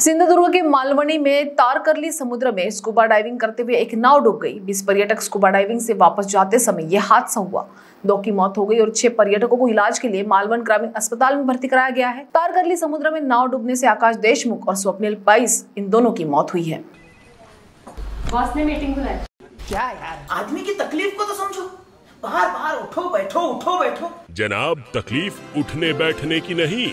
सिंधुदुर्ग के मालवणी में तारकरली समुद्र में स्कूबा डाइविंग करते हुए एक नाव डूब गई बीस पर्यटक स्कूबा डाइविंग से वापस जाते समय यह हादसा हुआ दो की मौत हो गई और छह पर्यटकों को इलाज के लिए मालवन ग्रामीण अस्पताल में भर्ती कराया गया है तारकरली समुद्र में नाव डूबने से आकाश देशमुख और स्वप्निल पाइस इन दोनों की मौत हुई है मीटिंग बुलाई क्या यार आदमी की तकलीफ को तो समझो बाहर बाहर उठो बैठो उठो बैठो जनाब तकलीफ उठने बैठने की नहीं